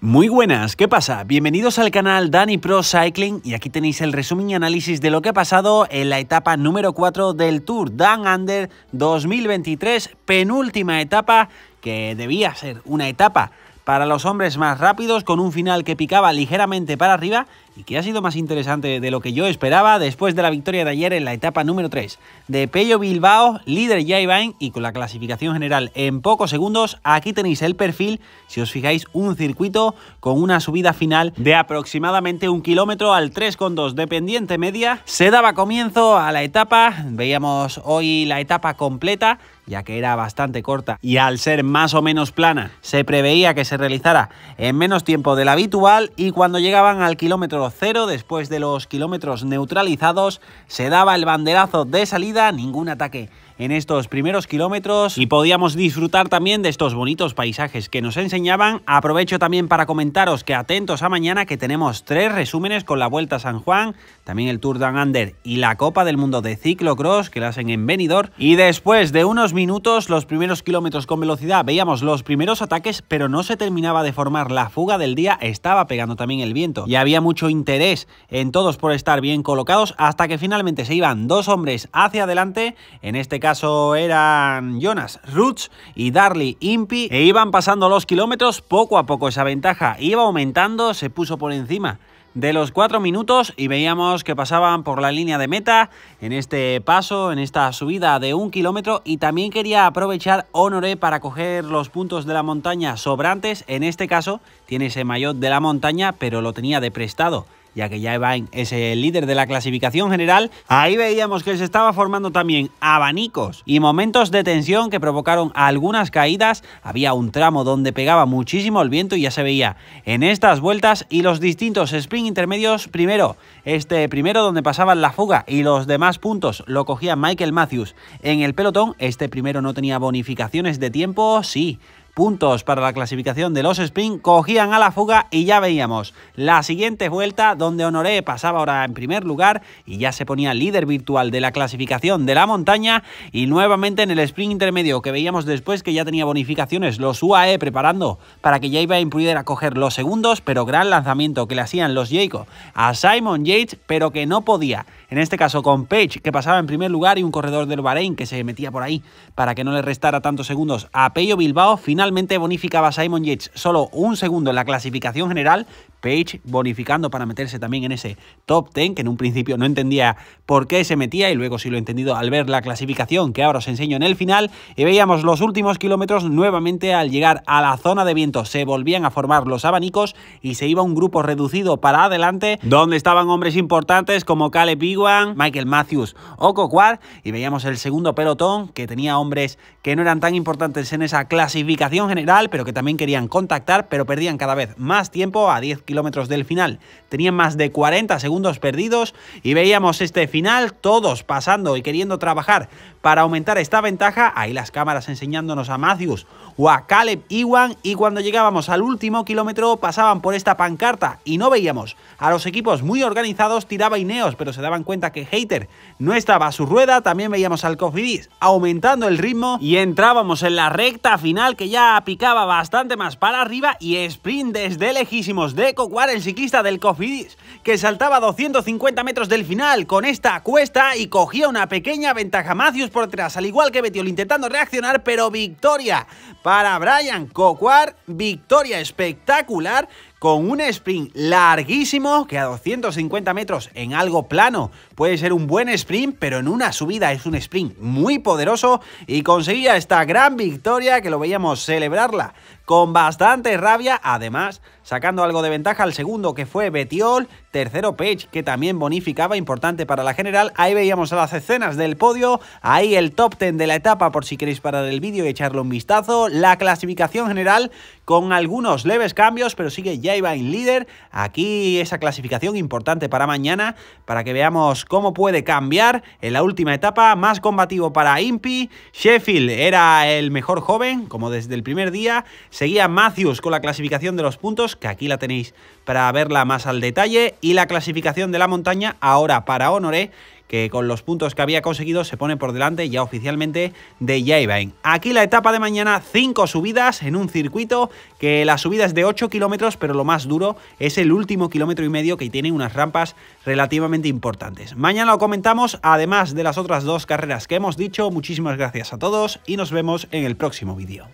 Muy buenas, ¿qué pasa? Bienvenidos al canal Dani Pro Cycling y aquí tenéis el resumen y análisis de lo que ha pasado en la etapa número 4 del Tour Dan Under 2023, penúltima etapa que debía ser una etapa para los hombres más rápidos con un final que picaba ligeramente para arriba y que ha sido más interesante de lo que yo esperaba después de la victoria de ayer en la etapa número 3. De Pello Bilbao, líder ya y con la clasificación general en pocos segundos, aquí tenéis el perfil, si os fijáis, un circuito con una subida final de aproximadamente un kilómetro al 3,2 de pendiente media. Se daba comienzo a la etapa, veíamos hoy la etapa completa, ya que era bastante corta y al ser más o menos plana, se preveía que se realizara en menos tiempo del habitual y cuando llegaban al kilómetro 0 después de los kilómetros neutralizados, se daba el banderazo de salida, ningún ataque en estos primeros kilómetros y podíamos disfrutar también de estos bonitos paisajes que nos enseñaban. Aprovecho también para comentaros que atentos a mañana que tenemos tres resúmenes con la Vuelta a San Juan, también el Tour de Under y la Copa del Mundo de Ciclocross que la hacen en Benidorm. Y después de unos minutos, los primeros kilómetros con velocidad, veíamos los primeros ataques, pero no se terminaba de formar la fuga del día, estaba pegando también el viento y había mucho interés en todos por estar bien colocados hasta que finalmente se iban dos hombres hacia adelante, en este caso caso eran Jonas Roots y Darly impi e iban pasando los kilómetros, poco a poco esa ventaja iba aumentando, se puso por encima de los 4 minutos y veíamos que pasaban por la línea de meta en este paso, en esta subida de un kilómetro y también quería aprovechar Honoré para coger los puntos de la montaña sobrantes, en este caso tiene ese maillot de la montaña pero lo tenía de prestado ya que ya Evain es el líder de la clasificación general, ahí veíamos que se estaba formando también abanicos y momentos de tensión que provocaron algunas caídas. Había un tramo donde pegaba muchísimo el viento y ya se veía en estas vueltas y los distintos sprint intermedios. Primero, este primero donde pasaban la fuga y los demás puntos lo cogía Michael Matthews en el pelotón. Este primero no tenía bonificaciones de tiempo, sí, puntos para la clasificación de los sprint, cogían a la fuga y ya veíamos la siguiente vuelta donde Honoré pasaba ahora en primer lugar y ya se ponía líder virtual de la clasificación de la montaña y nuevamente en el sprint intermedio que veíamos después que ya tenía bonificaciones los UAE preparando para que ya iba a impudir a coger los segundos, pero gran lanzamiento que le hacían los Jacob a Simon Yates, pero que no podía. En este caso con Page que pasaba en primer lugar y un corredor del Bahrein que se metía por ahí para que no le restara tantos segundos a Peyo Bilbao, final bonificaba Simon Yates solo un segundo en la clasificación general, Page bonificando para meterse también en ese top 10, que en un principio no entendía por qué se metía y luego sí lo he entendido al ver la clasificación que ahora os enseño en el final. Y veíamos los últimos kilómetros nuevamente al llegar a la zona de viento. Se volvían a formar los abanicos y se iba un grupo reducido para adelante, donde estaban hombres importantes como Caleb Iwan, Michael Matthews o Coquar. Y veíamos el segundo pelotón que tenía hombres que no eran tan importantes en esa clasificación general, pero que también querían contactar, pero perdían cada vez más tiempo a 10 kilómetros del final tenían más de 40 segundos perdidos y veíamos este final todos pasando y queriendo trabajar para aumentar esta ventaja, ahí las cámaras enseñándonos a Matthews o a Caleb Iwan y cuando llegábamos al último kilómetro pasaban por esta pancarta y no veíamos a los equipos muy organizados tiraba Ineos pero se daban cuenta que Hater no estaba a su rueda, también veíamos al Cofidis aumentando el ritmo y entrábamos en la recta final que ya picaba bastante más para arriba y sprint desde lejísimos de Marco el ciclista del Cofidis, que saltaba 250 metros del final con esta cuesta y cogía una pequeña ventaja Macius por detrás, al igual que Betiol intentando reaccionar, pero victoria para Brian Cocuar, victoria espectacular con un sprint larguísimo que a 250 metros en algo plano puede ser un buen sprint, pero en una subida es un sprint muy poderoso y conseguía esta gran victoria que lo veíamos celebrarla con bastante rabia, además sacando algo de ventaja al segundo que fue Betiol, Tercero Page, que también bonificaba, importante para la general. Ahí veíamos a las escenas del podio. Ahí el top 10 de la etapa, por si queréis parar el vídeo y echarle un vistazo. La clasificación general con algunos leves cambios, pero sigue ya en líder. Aquí esa clasificación importante para mañana, para que veamos cómo puede cambiar en la última etapa. Más combativo para Impi. Sheffield era el mejor joven, como desde el primer día. Seguía Matthews con la clasificación de los puntos, que aquí la tenéis para verla más al detalle y la clasificación de la montaña ahora para Honoré que con los puntos que había conseguido se pone por delante ya oficialmente de Jaivain. Aquí la etapa de mañana, 5 subidas en un circuito que la subida es de 8 kilómetros, pero lo más duro es el último kilómetro y medio que tiene unas rampas relativamente importantes. Mañana lo comentamos, además de las otras dos carreras que hemos dicho. Muchísimas gracias a todos y nos vemos en el próximo vídeo.